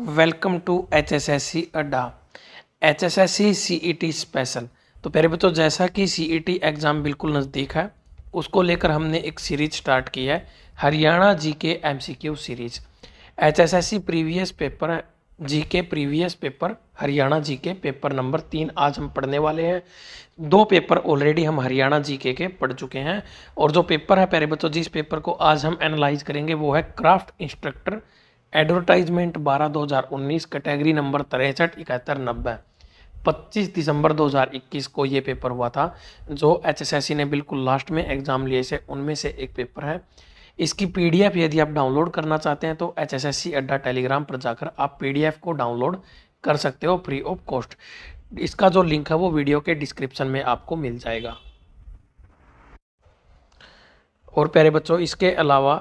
welcome to H S S C Adda H S S C C E e T special तो पहले बच्चों जैसा कि सी ई टी एग्ज़ाम बिल्कुल नज़दीक है उसको लेकर हमने एक सीरीज स्टार्ट की है Haryana G K M C Q series H S S C previous paper G K previous paper Haryana G के पेपर नंबर तीन आज हम पढ़ने वाले हैं दो पेपर ऑलरेडी हम हरियाणा जी के के पढ़ चुके हैं और जो पेपर है पहले बच्चों जिस पेपर को आज हम एनालाइज करेंगे वो है craft instructor advertisement 12 2019 category number तिरसठ इकहत्तर नब्बे पच्चीस दिसंबर 2021 को ये पेपर हुआ था जो एचएसएससी ने बिल्कुल लास्ट में एग्ज़ाम लिए से उनमें से एक पेपर है इसकी पीडीएफ यदि आप डाउनलोड करना चाहते हैं तो एच एस अड्डा टेलीग्राम पर जाकर आप पीडीएफ को डाउनलोड कर सकते हो फ्री ऑफ कॉस्ट इसका जो लिंक है वो वीडियो के डिस्क्रिप्शन में आपको मिल जाएगा और प्यारे बच्चों इसके अलावा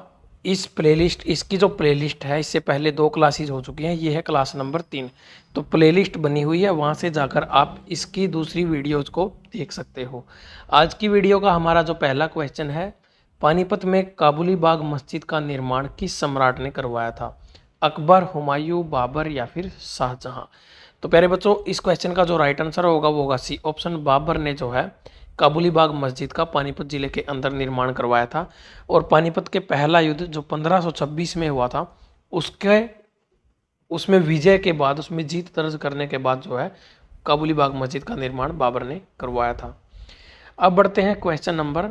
इस प्लेलिस्ट इसकी जो प्लेलिस्ट है इससे पहले दो क्लासेज हो चुकी हैं ये है क्लास नंबर तीन तो प्लेलिस्ट बनी हुई है वहाँ से जाकर आप इसकी दूसरी वीडियोज़ को देख सकते हो आज की वीडियो का हमारा जो पहला क्वेश्चन है पानीपत में काबुली बाग मस्जिद का निर्माण किस सम्राट ने करवाया था अकबर हुमायूं बाबर या फिर शाहजहाँ तो प्यारे बच्चों इस क्वेश्चन का जो राइट आंसर होगा वो होगा सी ऑप्शन बाबर ने जो है काबुली बाग मस्जिद का पानीपत ज़िले के अंदर निर्माण करवाया था और पानीपत के पहला युद्ध जो 1526 में हुआ था उसके उसमें विजय के बाद उसमें जीत दर्ज करने के बाद जो है काबुली बाग मस्जिद का निर्माण बाबर ने करवाया था अब बढ़ते हैं क्वेश्चन नंबर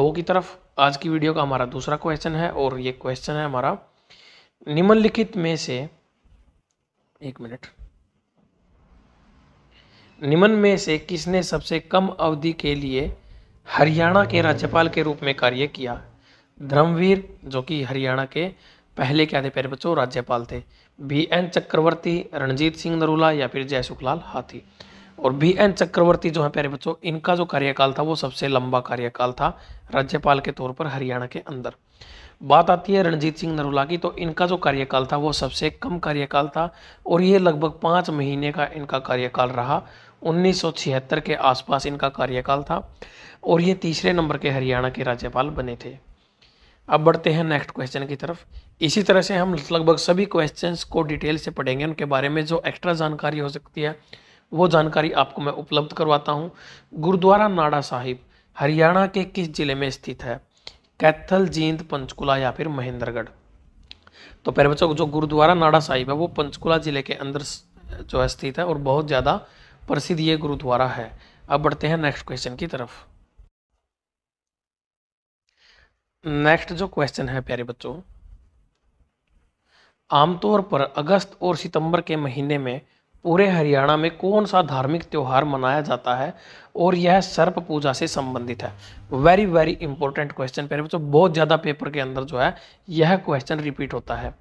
दो की तरफ आज की वीडियो का हमारा दूसरा क्वेश्चन है और ये क्वेश्चन है हमारा निम्नलिखित में से एक मिनट निम्न में से किसने सबसे कम अवधि के लिए हरियाणा के राज्यपाल के रूप में कार्य किया धर्मवीर जो कि हरियाणा के पहले क्या थे प्यारे बच्चों राज्यपाल थे बी एन चक्रवर्ती रणजीत सिंह नरूला या फिर जय सुखलाल हाथी और बी एन चक्रवर्ती जो है प्यारे बच्चों इनका जो कार्यकाल था वो सबसे लंबा कार्यकाल था राज्यपाल के तौर पर हरियाणा के अंदर बात आती है रणजीत सिंह नरूला की तो इनका जो कार्यकाल था वो सबसे कम कार्यकाल था और ये लगभग पाँच महीने का इनका कार्यकाल रहा 1976 के आसपास इनका कार्यकाल था और ये तीसरे नंबर के हरियाणा के राज्यपाल बने थे अब बढ़ते हैं नेक्स्ट क्वेश्चन की तरफ इसी तरह से हम लगभग सभी क्वेश्चंस को डिटेल से पढ़ेंगे उनके बारे में जो एक्स्ट्रा जानकारी हो सकती है वो जानकारी आपको मैं उपलब्ध करवाता हूँ गुरुद्वारा नाड़ा साहिब हरियाणा के किस जिले में स्थित है कैथल जींद पंचकुला या फिर महेंद्रगढ़ तो पहले बच्चों जो गुरुद्वारा नाड़ा साहिब है वो पंचकुला जिले के अंदर जो है स्थित है और बहुत ज़्यादा प्रसिद्ध ये गुरुद्वारा है अब बढ़ते हैं नेक्स्ट क्वेश्चन की तरफ नेक्स्ट जो क्वेश्चन है प्यारे बच्चों आमतौर पर अगस्त और सितंबर के महीने में पूरे हरियाणा में कौन सा धार्मिक त्यौहार मनाया जाता है और यह सर्प पूजा से संबंधित है वेरी वेरी इंपॉर्टेंट क्वेश्चन पहले बच्चों बहुत ज़्यादा पेपर के अंदर जो है यह क्वेश्चन रिपीट होता है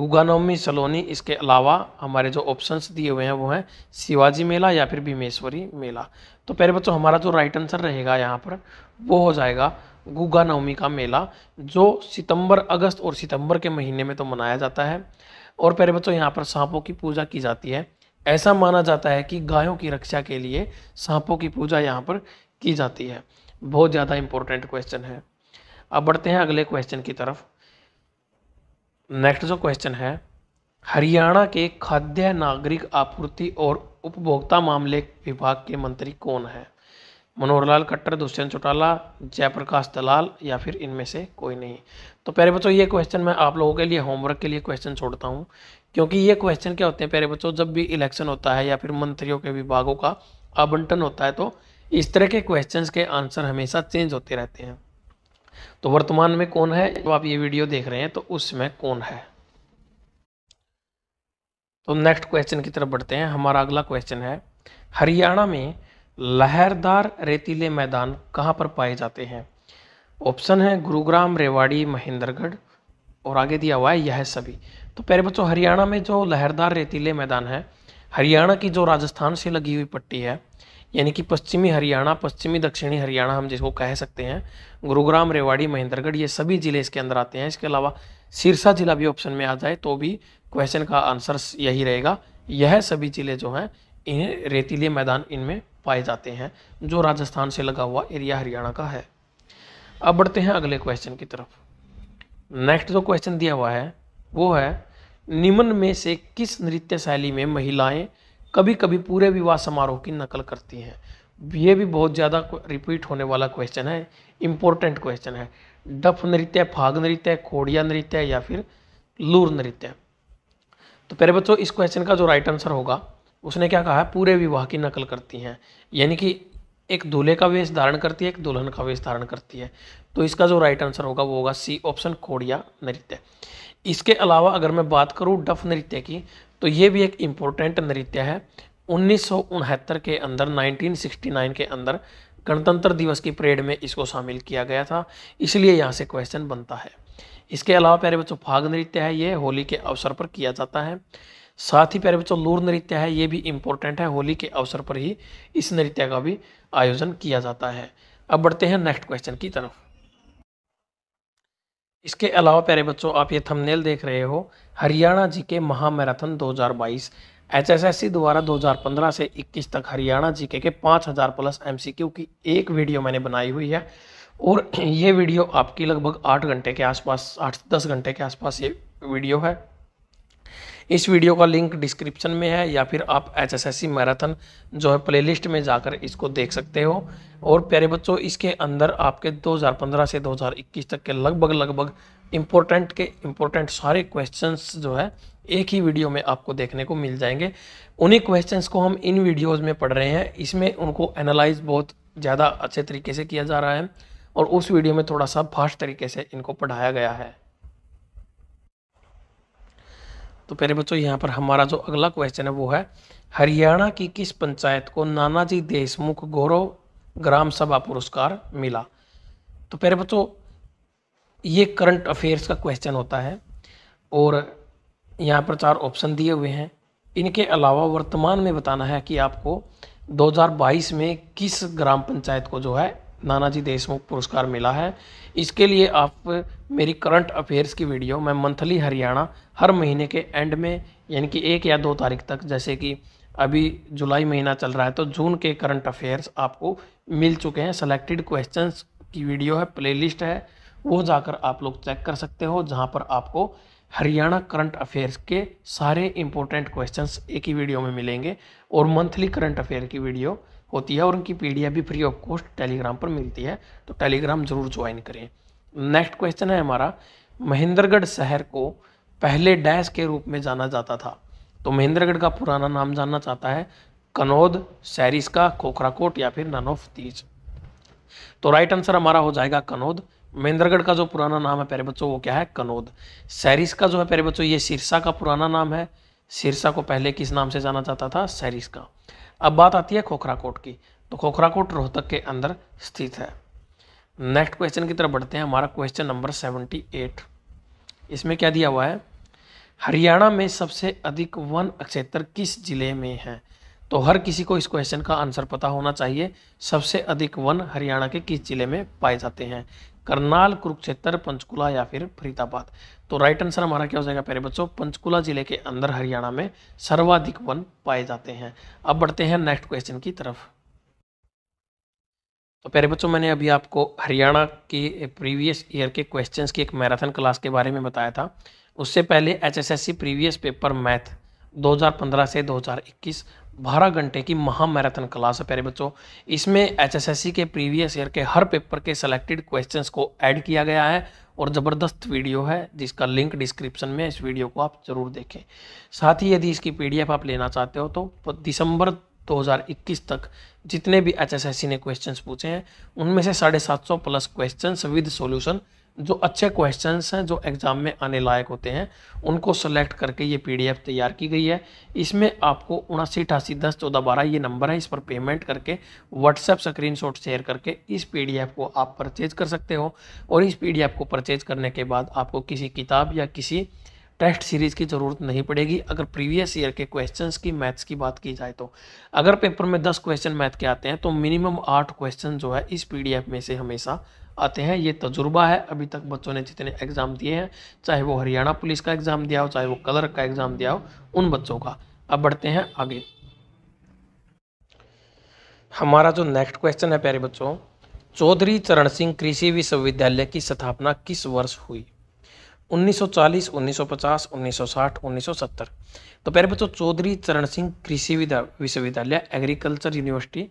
गुगानौमी सलोनी इसके अलावा हमारे जो ऑप्शंस दिए हुए हैं वो हैं शिवाजी मेला या फिर भीमेश्वरी मेला तो पहले बच्चों हमारा जो राइट आंसर रहेगा यहाँ पर वो हो जाएगा गुगा नवमी का मेला जो सितंबर अगस्त और सितंबर के महीने में तो मनाया जाता है और प्यारे बच्चों यहाँ पर सांपों की पूजा की जाती है ऐसा माना जाता है कि गायों की रक्षा के लिए सांपों की पूजा यहाँ पर की जाती है बहुत ज़्यादा इंपॉर्टेंट क्वेश्चन है अब बढ़ते हैं अगले क्वेश्चन की तरफ नेक्स्ट जो क्वेश्चन है हरियाणा के खाद्य नागरिक आपूर्ति और उपभोक्ता मामले विभाग के मंत्री कौन है मनोहर लाल खट्टर दुष्यंत चौटाला जयप्रकाश दलाल या फिर इनमें से कोई नहीं तो प्यारे बच्चों ये क्वेश्चन मैं आप लोगों के लिए होमवर्क के लिए क्वेश्चन छोड़ता हूँ क्योंकि ये क्वेश्चन क्या होते हैं प्यारे बच्चों जब भी इलेक्शन होता है या फिर मंत्रियों के विभागों का आबंटन होता है तो इस तरह के क्वेश्चन के आंसर हमेशा चेंज होते रहते हैं तो वर्तमान में कौन है जो आप ये वीडियो देख रहे हैं तो उसमें कौन है तो नेक्स्ट क्वेश्चन की तरफ बढ़ते हैं हमारा अगला क्वेश्चन है हरियाणा में लहरदार रेतीले मैदान कहाँ पर पाए जाते हैं ऑप्शन है गुरुग्राम रेवाड़ी महेंद्रगढ़ और आगे दिया हुआ है यह सभी तो पहले बच्चों हरियाणा में जो लहरदार रेतीले मैदान है हरियाणा की जो राजस्थान से लगी हुई पट्टी है यानी कि पश्चिमी हरियाणा पश्चिमी दक्षिणी हरियाणा हम जिसको कह सकते हैं गुरुग्राम रेवाड़ी महेंद्रगढ़ ये सभी ज़िले इसके अंदर आते हैं इसके अलावा सिरसा जिला भी ऑप्शन में आ जाए तो भी क्वेश्चन का आंसर यही रहेगा यह सभी ज़िले जो हैं इन रेतीले मैदान इनमें पाए जाते हैं जो राजस्थान से लगा हुआ एरिया हरियाणा का है अब बढ़ते हैं अगले क्वेश्चन की तरफ नेक्स्ट जो क्वेश्चन दिया हुआ है वो है निम्न में से किस नृत्य शैली में महिलाएं कभी कभी पूरे विवाह समारोह की नकल करती हैं ये भी बहुत ज़्यादा रिपीट होने वाला क्वेश्चन है इम्पोर्टेंट क्वेश्चन है डफ नृत्य फाग नृत्य खोड़िया नृत्य या फिर लूर नृत्य तो पहले बच्चों इस क्वेश्चन का जो राइट आंसर होगा उसने क्या कहा पूरे विवाह की नकल करती हैं यानी कि एक दूल्हे का वेश धारण करती है एक दुल्हन का वेश धारण करती है तो इसका जो राइट आंसर होगा वो होगा सी ऑप्शन खोड़िया नृत्य इसके अलावा अगर मैं बात करूँ डफ नृत्य की तो ये भी एक इम्पोर्टेंट नृत्य है उन्नीस के अंदर 1969 के अंदर गणतंत्र दिवस की परेड में इसको शामिल किया गया था इसलिए यहाँ से क्वेश्चन बनता है इसके अलावा प्यारे बच्चों फाग नृत्य है ये होली के अवसर पर किया जाता है साथ ही प्यारे बच्चों लूर नृत्य है ये भी इम्पोर्टेंट है होली के अवसर पर ही इस नृत्य का भी आयोजन किया जाता है अब बढ़ते हैं नेक्स्ट क्वेश्चन की तरफ इसके अलावा प्यारे बच्चों आप ये थंबनेल देख रहे हो हरियाणा जी के महामैराथन 2022 एचएसएससी द्वारा 2015 से 21 तक हरियाणा जी के हजार प्लस एमसीक्यू की एक वीडियो मैंने बनाई हुई है और ये वीडियो आपकी लगभग आठ घंटे के आसपास आठ दस घंटे के आसपास ये वीडियो है इस वीडियो का लिंक डिस्क्रिप्शन में है या फिर आप H S S C marathon जो है प्लेलिस्ट में जाकर इसको देख सकते हो और प्यारे बच्चों इसके अंदर आपके 2015 से 2021 तक के लगभग लगभग इम्पोर्टेंट के इम्पोर्टेंट सारे क्वेश्चंस जो है एक ही वीडियो में आपको देखने को मिल जाएंगे उन्हीं क्वेश्चंस को हम इन वीडियोस में पढ़ रहे हैं इसमें उनको एनालाइज बहुत ज़्यादा अच्छे तरीके से किया जा रहा है और उस वीडियो में थोड़ा सा फास्ट तरीके से इनको पढ़ाया गया है तो पहले बच्चों यहाँ पर हमारा जो अगला क्वेश्चन है वो है हरियाणा की किस पंचायत को नानाजी देशमुख गौरव ग्राम सभा पुरस्कार मिला तो पहले बच्चों ये करंट अफेयर्स का क्वेश्चन होता है और यहाँ पर चार ऑप्शन दिए हुए हैं इनके अलावा वर्तमान में बताना है कि आपको 2022 में किस ग्राम पंचायत को जो है नानाजी देशमुख पुरस्कार मिला है इसके लिए आप मेरी करंट अफेयर्स की वीडियो मैं मंथली हरियाणा हर महीने के एंड में यानी कि एक या दो तारीख तक जैसे कि अभी जुलाई महीना चल रहा है तो जून के करंट अफेयर्स आपको मिल चुके हैं सेलेक्टेड क्वेश्चंस की वीडियो है प्लेलिस्ट है वो जाकर आप लोग चेक कर सकते हो जहाँ पर आपको हरियाणा करंट अफेयर्स के सारे इंपॉर्टेंट क्वेश्चंस एक ही वीडियो में मिलेंगे और मंथली करंट अफेयर की वीडियो होती है और उनकी पीडीएफ भी फ्री ऑफ कॉस्ट टेलीग्राम पर मिलती है तो टेलीग्राम ज़रूर ज्वाइन करें नेक्स्ट क्वेश्चन है हमारा महेंद्रगढ़ शहर को पहले डैश के रूप में जाना जाता था तो महेंद्रगढ़ का पुराना नाम जानना चाहता है कनौद सैरिस का खोखराकोट या फिर नन ऑफ तीज तो राइट आंसर हमारा हो जाएगा कनौद महेंद्रगढ़ का जो पुराना नाम है प्यारे बच्चों वो क्या है कनौद सैरिस का जो है प्यारे बच्चों ये सिरसा का पुराना नाम है सिरसा को पहले किस नाम से जाना जाता था सैरिस का अब बात आती है खोखरा कोट की तो खोखरा कोट रोहतक के अंदर स्थित है नेक्स्ट क्वेश्चन की तरफ बढ़ते हैं हमारा क्वेश्चन नंबर सेवेंटी एट इसमें क्या दिया हुआ है हरियाणा में सबसे अधिक वन क्षेत्र किस जिले में है तो हर किसी को इस क्वेश्चन का आंसर पता होना चाहिए सबसे अधिक वन हरियाणा के किस जिले में पाए जाते हैं करनाल कुरुक्षेत्र पंचकुला या फिर फरीदाबाद तो राइट आंसर हमारा क्या हो जाएगा प्यारे बच्चों पंचकुला जिले के अंदर हरियाणा में सर्वाधिक वन पाए जाते हैं अब बढ़ते हैं नेक्स्ट क्वेश्चन की तरफ तो प्यारे बच्चों मैंने अभी आपको हरियाणा के प्रीवियस ईयर के क्वेश्चन की एक मैराथन क्लास के बारे में बताया था उससे पहले एच प्रीवियस पेपर मैथ 2015 से 2021 बारह घंटे की महामैराथन क्लास है प्यारे बच्चों इसमें एचएसएससी के प्रीवियस ईयर के हर पेपर के सिलेक्टेड क्वेश्चंस को ऐड किया गया है और ज़बरदस्त वीडियो है जिसका लिंक डिस्क्रिप्शन में इस वीडियो को आप ज़रूर देखें साथ ही यदि इसकी पीडीएफ आप लेना चाहते हो तो दिसंबर 2021 तक जितने भी एचएसएससी ने क्वेश्चंस पूछे हैं उनमें से साढ़े सात सौ प्लस क्वेश्चन विद सॉल्यूशन जो अच्छे क्वेश्चंस हैं जो एग्ज़ाम में आने लायक होते हैं उनको सेलेक्ट करके ये पीडीएफ तैयार की गई है इसमें आपको उनासी अठासी दस चौदह बारह ये नंबर है इस पर पेमेंट करके व्हाट्सएप स्क्रीनशॉट शेयर करके इस पीडीएफ को आप परचेज कर सकते हो और इस पीडीएफ को परचेज करने के बाद आपको किसी किताब या किसी टेस्ट सीरीज़ की ज़रूरत नहीं पड़ेगी अगर प्रीवियस ईयर के क्वेश्चंस की मैथ्स की बात की जाए तो अगर पेपर में दस क्वेश्चन मैथ के आते हैं तो मिनिमम आठ क्वेश्चन जो है इस पीडीएफ में से हमेशा आते हैं ये तजुर्बा है अभी तक बच्चों ने जितने एग्ज़ाम दिए हैं चाहे वो हरियाणा पुलिस का एग्ज़ाम दिया हो चाहे वो कलर का एग्ज़ाम दिया हो उन बच्चों का अब बढ़ते हैं आगे हमारा जो नेक्स्ट क्वेश्चन है प्यारे बच्चों चौधरी चरण सिंह कृषि विश्वविद्यालय की स्थापना किस वर्ष हुई 1940, 1950, 1960, 1970 तो प्यारे बच्चों चौधरी चरण सिंह कृषि विश्वविद्यालय एग्रीकल्चर यूनिवर्सिटी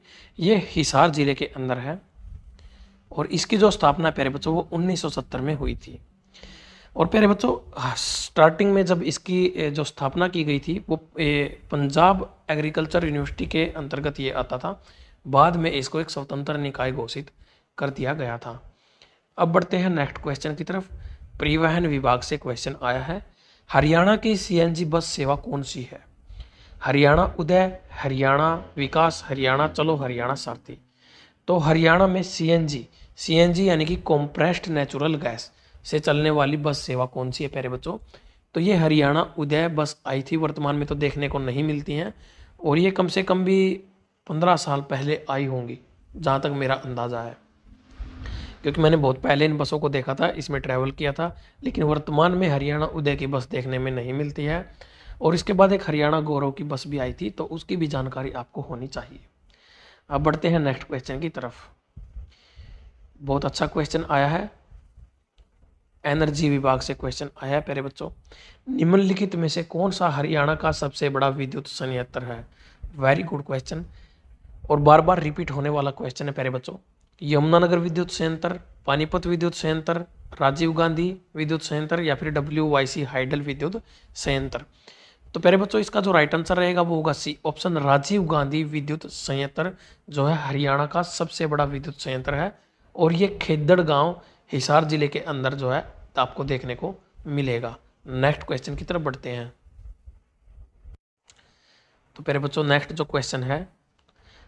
ये हिसार जिले के अंदर है और इसकी जो स्थापना प्यारे बच्चों वो 1970 में हुई थी और प्यारे बच्चों स्टार्टिंग हाँ, में जब इसकी जो स्थापना की गई थी वो पंजाब एग्रीकल्चर यूनिवर्सिटी के अंतर्गत ये आता था बाद में इसको एक स्वतंत्र निकाय घोषित कर दिया गया था अब बढ़ते हैं नेक्स्ट क्वेश्चन की तरफ परिवहन विभाग से क्वेश्चन आया है हरियाणा की सीएनजी बस सेवा कौन सी है हरियाणा उदय हरियाणा विकास हरियाणा चलो हरियाणा सारथी तो हरियाणा में सीएनजी सीएनजी यानी कि कॉम्प्रेस्ड नेचुरल गैस से चलने वाली बस सेवा कौन सी है प्यारे बच्चों तो ये हरियाणा उदय बस आई थी वर्तमान में तो देखने को नहीं मिलती हैं और ये कम से कम भी पंद्रह साल पहले आई होंगी जहाँ तक मेरा अंदाज़ा है क्योंकि मैंने बहुत पहले इन बसों को देखा था इसमें ट्रैवल किया था लेकिन वर्तमान में हरियाणा उदय की बस देखने में नहीं मिलती है और इसके बाद एक हरियाणा गौरव की बस भी आई थी तो उसकी भी जानकारी आपको होनी चाहिए अब बढ़ते हैं नेक्स्ट क्वेश्चन की तरफ बहुत अच्छा क्वेश्चन आया है एनर्जी विभाग से क्वेश्चन आया है प्यारे बच्चों निम्नलिखित में से कौन सा हरियाणा का सबसे बड़ा विद्युत संयंत्र है वेरी गुड क्वेश्चन और बार बार रिपीट होने वाला क्वेश्चन है प्यारे बच्चों यमुनानगर विद्युत संयंत्र पानीपत विद्युत संयंत्र राजीव गांधी विद्युत संयंत्र या फिर डब्ल्यू हाइडल विद्युत संयंत्र तो प्यारे बच्चों इसका जो राइट आंसर रहेगा वो होगा सी ऑप्शन राजीव गांधी विद्युत संयंत्र जो है हरियाणा का सबसे बड़ा विद्युत संयंत्र है और ये खेदड़ गांव हिसार जिले के अंदर जो है आपको देखने को मिलेगा नेक्स्ट क्वेश्चन की तरफ बढ़ते हैं तो प्यारे बच्चों नेक्स्ट जो क्वेश्चन है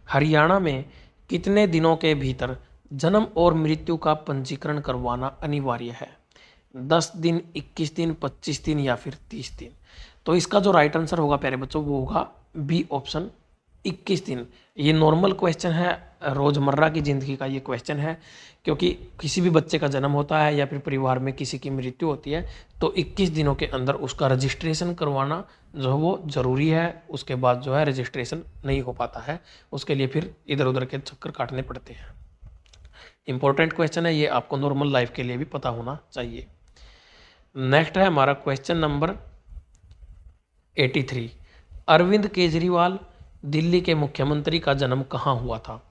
हरियाणा में कितने दिनों के भीतर जन्म और मृत्यु का पंजीकरण करवाना अनिवार्य है दस दिन इक्कीस दिन पच्चीस दिन या फिर तीस दिन तो इसका जो राइट आंसर होगा प्यारे बच्चों वो होगा बी ऑप्शन 21 दिन ये नॉर्मल क्वेश्चन है रोज़मर्रा की ज़िंदगी का ये क्वेश्चन है क्योंकि किसी भी बच्चे का जन्म होता है या फिर परिवार में किसी की मृत्यु होती है तो 21 दिनों के अंदर उसका रजिस्ट्रेशन करवाना जो वो ज़रूरी है उसके बाद जो है रजिस्ट्रेशन नहीं हो पाता है उसके लिए फिर इधर उधर के चक्कर काटने पड़ते हैं इंपॉर्टेंट क्वेश्चन है ये आपको नॉर्मल लाइफ के लिए भी पता होना चाहिए नेक्स्ट है हमारा क्वेश्चन नंबर 1983 अरविंद केजरीवाल दिल्ली के मुख्यमंत्री का जन्म कहाँ हुआ था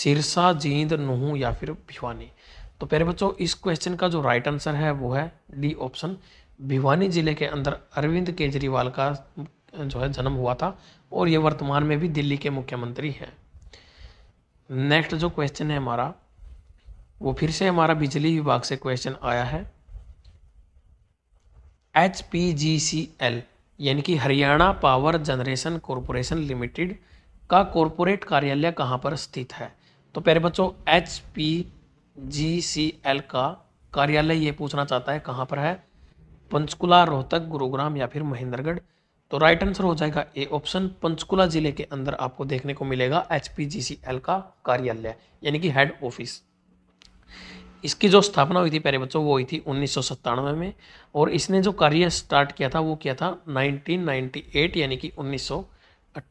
सिरसा जींद नूह या फिर भिवानी तो प्यारे बच्चों इस क्वेश्चन का जो राइट आंसर है वो है डी ऑप्शन भिवानी जिले के अंदर अरविंद केजरीवाल का जो है जन्म हुआ था और ये वर्तमान में भी दिल्ली के मुख्यमंत्री हैं नेक्स्ट जो क्वेश्चन है हमारा वो फिर से हमारा बिजली विभाग से क्वेश्चन आया है H P G C L यानी कि Haryana power generation corporation limited का कॉरपोरेट कार्यालय कहाँ पर स्थित है तो प्यारे बच्चों H P G C L का कार्यालय ये पूछना चाहता है कहाँ पर है पंचकुला रोहतक गुरुग्राम या फिर महेंद्रगढ़ तो राइट आंसर हो जाएगा ए ऑप्शन पंचकुला जिले के अंदर आपको देखने को मिलेगा H P G C L का कार्यालय यानी कि हेड ऑफिस इसकी जो स्थापना हुई थी प्यारे बच्चों वो हुई थी उन्नीस में और इसने जो कार्य स्टार्ट किया था वो किया था 1998 यानी कि उन्नीस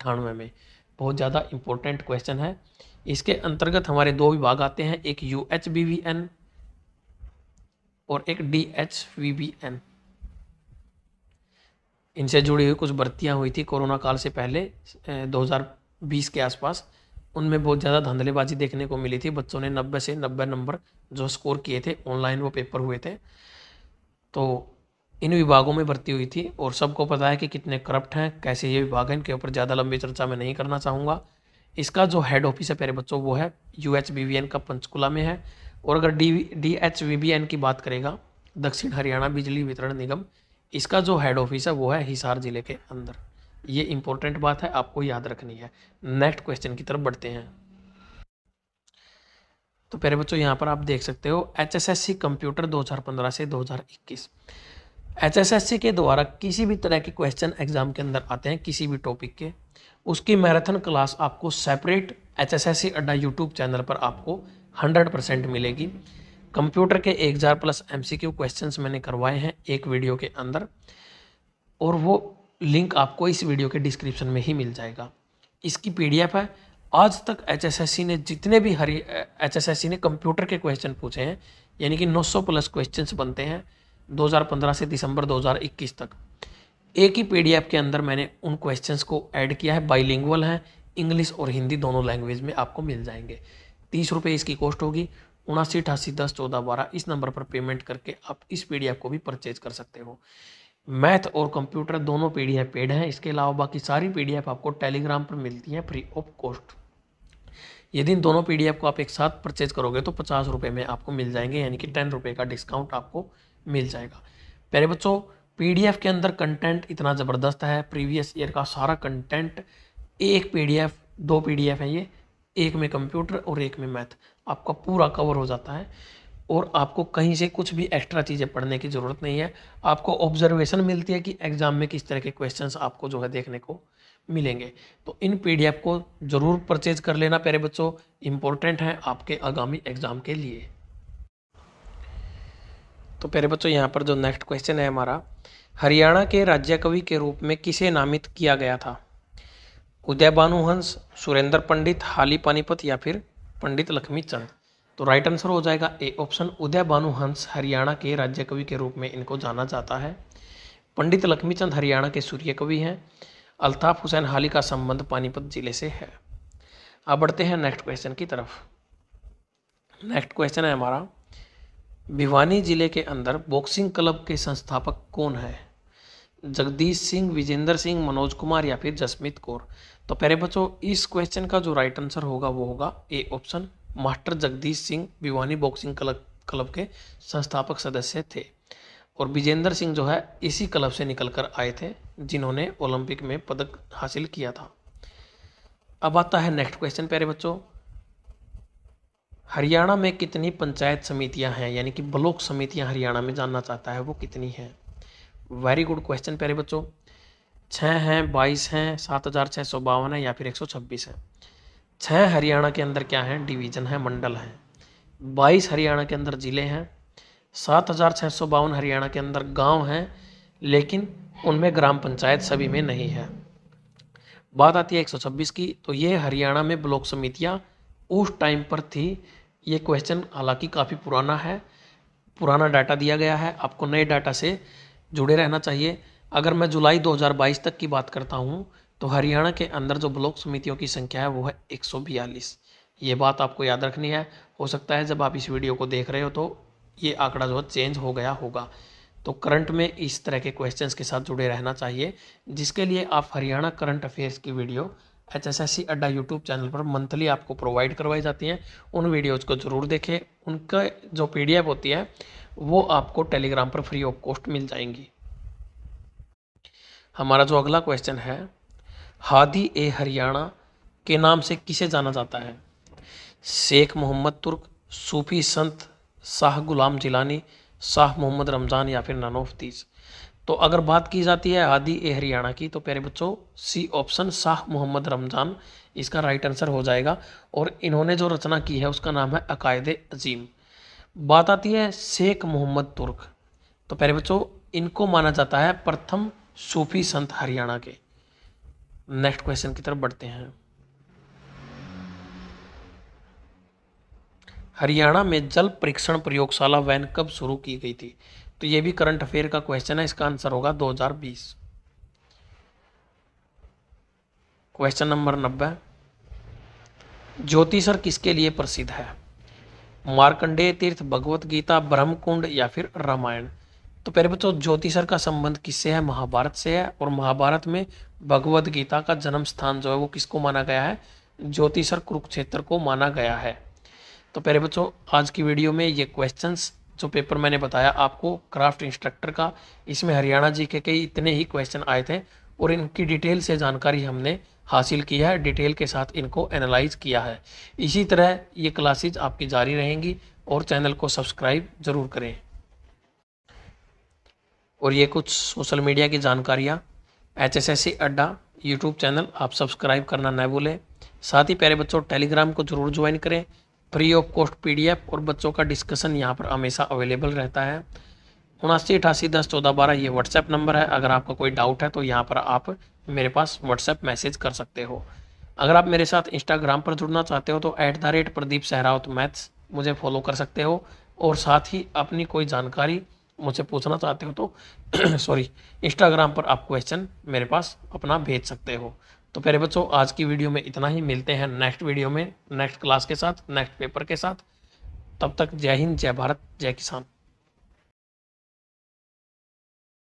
में बहुत ज़्यादा इम्पोर्टेंट क्वेश्चन है इसके अंतर्गत हमारे दो विभाग आते हैं एक U H B V N और एक D H V B N इनसे जुड़ी हुई कुछ भर्तियाँ हुई थी कोरोना काल से पहले 2020 के आसपास उनमें बहुत ज़्यादा धांधलेबाजी देखने को मिली थी बच्चों ने नब्बे से नब्बे नंबर जो स्कोर किए थे ऑनलाइन वो पेपर हुए थे तो इन विभागों में भर्ती हुई थी और सबको पता है कि कितने करप्ट हैं कैसे ये विभाग हैं इनके ऊपर ज़्यादा लंबी चर्चा मैं नहीं करना चाहूँगा इसका जो हेड ऑफिस है प्यारे बच्चों वो है U H B V N का पंचकूला में है और अगर D D H V B N की बात करेगा दक्षिण हरियाणा बिजली वितरण निगम इसका जो हेड ऑफिस है वो है हिसार ज़िले के अंदर ये इंपॉर्टेंट बात है आपको याद रखनी है नेक्स्ट क्वेश्चन की तरफ बढ़ते हैं तो प्यारे बच्चों यहाँ पर आप देख सकते हो H S S C computer 2015 से 2021 एच एस एस सी के द्वारा किसी भी तरह के क्वेश्चन एग्जाम के अंदर आते हैं किसी भी टॉपिक के उसकी मैराथन क्लास आपको separate H S S C Adda YouTube channel पर आपको 100 परसेंट मिलेगी कंप्यूटर के एक हज़ार plus M C Q question मैंने करवाए हैं एक वीडियो के अंदर और वो लिंक आपको इस वीडियो के डिस्क्रिप्शन में ही मिल जाएगा इसकी पी है आज तक एच ने जितने भी हरी एच ने कंप्यूटर के क्वेश्चन पूछे हैं यानी कि 900 प्लस क्वेश्चंस बनते हैं 2015 से दिसंबर 2021 तक एक ही पी के अंदर मैंने उन क्वेश्चंस को ऐड किया है बाइलिंगुअल हैं इंग्लिश और हिंदी दोनों लैंग्वेज में आपको मिल जाएंगे तीस रुपये इसकी कॉस्ट होगी उनासी अठासी दस चौदह बारह इस नंबर पर पेमेंट करके आप इस पी को भी परचेज कर सकते हो मैथ और कंप्यूटर दोनों पी डी पेड हैं इसके अलावा बाकी सारी पी आपको टेलीग्राम पर मिलती हैं फ्री ऑफ कॉस्ट यदि इन दोनों पी को आप एक साथ परचेज करोगे तो पचास रुपये में आपको मिल जाएंगे यानी कि टेन रुपये का डिस्काउंट आपको मिल जाएगा प्यारे बच्चों एफ के अंदर कंटेंट इतना ज़बरदस्त है प्रीवियस ईयर का सारा कंटेंट एक एफ दो एफ है ये एक में कंप्यूटर और एक में मैथ आपका पूरा कवर हो जाता है और आपको कहीं से कुछ भी एक्स्ट्रा चीज़ें पढ़ने की ज़रूरत नहीं है आपको ऑब्जर्वेशन मिलती है कि एग्ज़ाम में किस तरह के क्वेश्चन आपको जो है देखने को मिलेंगे तो इन पी को ज़रूर परचेज कर लेना प्यारे बच्चों इम्पोर्टेंट हैं आपके आगामी एग्ज़ाम के लिए तो प्यारे बच्चों यहाँ पर जो नेक्स्ट क्वेश्चन है हमारा हरियाणा के राज्य कवि के रूप में किसे नामित किया गया था उदय भानुहंस सुरेंद्र पंडित हाली पानीपत या फिर पंडित लक्ष्मी चंद तो राइट आंसर हो जाएगा ए ऑप्शन उदय भानु हंस हरियाणा के राज्य कवि के रूप में इनको जाना जाता है पंडित लक्ष्मीचंद हरियाणा के सूर्य कवि हैं अल्ताफ हुसैन हाली का संबंध पानीपत जिले से है अब बढ़ते हैं नेक्स्ट क्वेश्चन की तरफ नेक्स्ट क्वेश्चन है हमारा भिवानी जिले के अंदर बॉक्सिंग क्लब के संस्थापक कौन है जगदीश सिंह विजेंद्र सिंह मनोज कुमार या फिर जसमीत कौर तो पहले बच्चों इस क्वेश्चन का जो राइट आंसर होगा वो होगा A option master Jagdish Singh Bhiwani boxing club club के संस्थापक सदस्य थे और विजेंद्र सिंह जो है इसी क्लब से निकल कर आए थे जिन्होंने ओलंपिक में पदक हासिल किया था अब आता है नेक्स्ट क्वेश्चन प्यारे बच्चों हरियाणा में कितनी पंचायत समितियां हैं यानी कि ब्लॉक समितियां हरियाणा में जानना चाहता है वो कितनी हैं वेरी गुड क्वेश्चन प्यारे बच्चों छः हैं बाईस हैं सात हज़ार छः सौ बावन है या फिर एक सौ छब्बीस है छः हरियाणा के अंदर क्या है डिवीज़न है मंडल है बाईस हरियाणा के अंदर ज़िले हैं सात हज़ार छः सौ बावन हरियाणा के अंदर गांव हैं लेकिन उनमें ग्राम पंचायत सभी में नहीं है बात आती है एक सौ छब्बीस की तो ये हरियाणा में ब्लॉक समितियाँ उस टाइम पर थी ये क्वेश्चन हालांकि काफ़ी पुराना है पुराना डाटा दिया गया है आपको नए डाटा से जुड़े रहना चाहिए अगर मैं जुलाई 2022 तक की बात करता हूँ तो हरियाणा के अंदर जो ब्लॉक समितियों की संख्या है वो है एक ये बात आपको याद रखनी है हो सकता है जब आप इस वीडियो को देख रहे हो तो ये आंकड़ा जो है चेंज हो गया होगा तो करंट में इस तरह के क्वेश्चंस के साथ जुड़े रहना चाहिए जिसके लिए आप हरियाणा करंट अफेयर्स की video H S S C Adda YouTube channel पर मंथली आपको प्रोवाइड करवाई जाती हैं उन वीडियोज़ को ज़रूर देखें उनका जो पी होती है वो आपको टेलीग्राम पर फ्री ऑफ कॉस्ट मिल जाएंगी हमारा जो अगला क्वेश्चन है हादी ए हरियाणा के नाम से किसे जाना जाता है शेख मोहम्मद तुर्क सूफी संत शाह गुलाम जिलानी शाह मोहम्मद रमज़ान या फिर नानोफतीज तो अगर बात की जाती है हादी ए हरियाणा की तो प्यारे बच्चों सी ऑप्शन शाह मोहम्मद रमज़ान इसका राइट आंसर हो जाएगा और इन्होंने जो रचना की है उसका नाम है अकायद अजीम बात आती है शेख मोहम्मद तुर्क तो प्यारे बच्चों इनको माना जाता है प्रथम सूफी संत हरियाणा के नेक्स्ट क्वेश्चन की तरफ बढ़ते हैं हरियाणा में जल परीक्षण प्रयोगशाला वैन कब शुरू की गई थी तो ये भी करंट अफेयर का क्वेश्चन है इसका आंसर होगा 2020 क्वेश्चन नंबर नब्बे सर किसके लिए प्रसिद्ध है मार्कंडेय तीर्थ भगवत गीता ब्रह्मकुंड या फिर रामायण तो पहले बच्चों ज्योतिषर का संबंध किससे है महाभारत से है और महाभारत में भगवद गीता का जन्म स्थान जो है वो किसको माना गया है ज्योतिषर कुरुक्षेत्र को माना गया है तो पहले बच्चों आज की वीडियो में ये क्वेश्चंस जो पेपर मैंने बताया आपको क्राफ्ट इंस्ट्रक्टर का इसमें हरियाणा जी के कई इतने ही क्वेश्चन आए थे और इनकी डिटेल से जानकारी हमने हासिल किया है डिटेल के साथ इनको एनालाइज किया है इसी तरह ये क्लासेज आपकी जारी रहेंगी और चैनल को सब्सक्राइब ज़रूर करें और ये कुछ सोशल मीडिया की जानकारियाँ H S S C Adda YouTube channel आप सब्सक्राइब करना न भूलें साथ ही प्यारे बच्चों टेलीग्राम को जरूर ज्वाइन करें फ्री ऑफ कॉस्ट पीडीएफ और बच्चों का डिस्कशन यहाँ पर हमेशा अवेलेबल रहता है उनासी अठासी दस चौदह बारह ये व्हाट्सएप नंबर है अगर आपका कोई डाउट है तो यहाँ पर आप मेरे पास व्हाट्सएप मैसेज कर सकते हो अगर आप मेरे साथ इंस्टाग्राम पर जुड़ना चाहते हो तो at the rate Pradeep Sehrawat maths मुझे फॉलो कर सकते हो और साथ ही अपनी कोई जानकारी मुझसे पूछना चाहते हो तो सॉरी इंस्टाग्राम पर आप क्वेश्चन मेरे पास अपना भेज सकते हो तो प्यारे बच्चों आज की वीडियो में इतना ही मिलते हैं नेक्स्ट वीडियो में नेक्स्ट क्लास के साथ नेक्स्ट पेपर के साथ तब तक जय हिंद जय भारत जय किसान